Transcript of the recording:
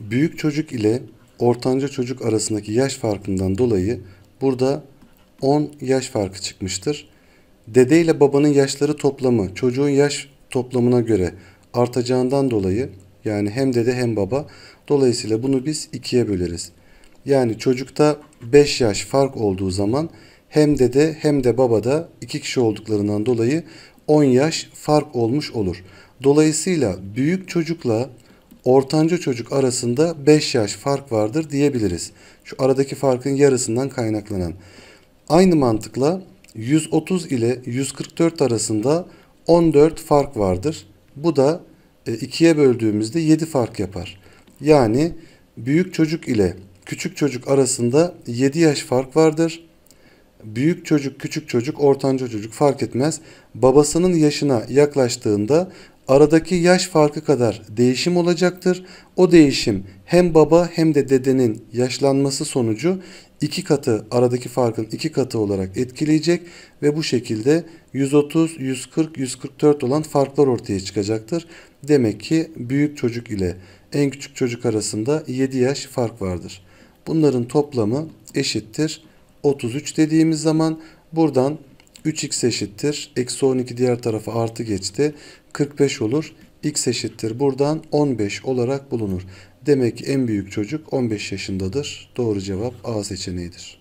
Büyük çocuk ile ortanca çocuk arasındaki yaş farkından dolayı burada 10 yaş farkı çıkmıştır. Dede ile babanın yaşları toplamı çocuğun yaş toplamına göre artacağından dolayı yani hem dede hem baba dolayısıyla bunu biz ikiye böleriz. Yani çocukta 5 yaş fark olduğu zaman hem dede hem de baba da iki kişi olduklarından dolayı 10 yaş fark olmuş olur. Dolayısıyla büyük çocukla ortanca çocuk arasında 5 yaş fark vardır diyebiliriz. Şu aradaki farkın yarısından kaynaklanan. Aynı mantıkla 130 ile 144 arasında 14 fark vardır. Bu da e, ikiye böldüğümüzde 7 fark yapar. Yani büyük çocuk ile küçük çocuk arasında 7 yaş fark vardır. Büyük çocuk, küçük çocuk, ortanca çocuk fark etmez. Babasının yaşına yaklaştığında aradaki yaş farkı kadar değişim olacaktır. O değişim hem baba hem de dedenin yaşlanması sonucu iki katı aradaki farkın iki katı olarak etkileyecek ve bu şekilde 130, 140, 144 olan farklar ortaya çıkacaktır. Demek ki büyük çocuk ile en küçük çocuk arasında 7 yaş fark vardır. Bunların toplamı eşittir 33 dediğimiz zaman buradan 3x eşittir. Eksi 12 diğer tarafa artı geçti. 45 olur. x eşittir. Buradan 15 olarak bulunur. Demek ki en büyük çocuk 15 yaşındadır. Doğru cevap A seçeneğidir.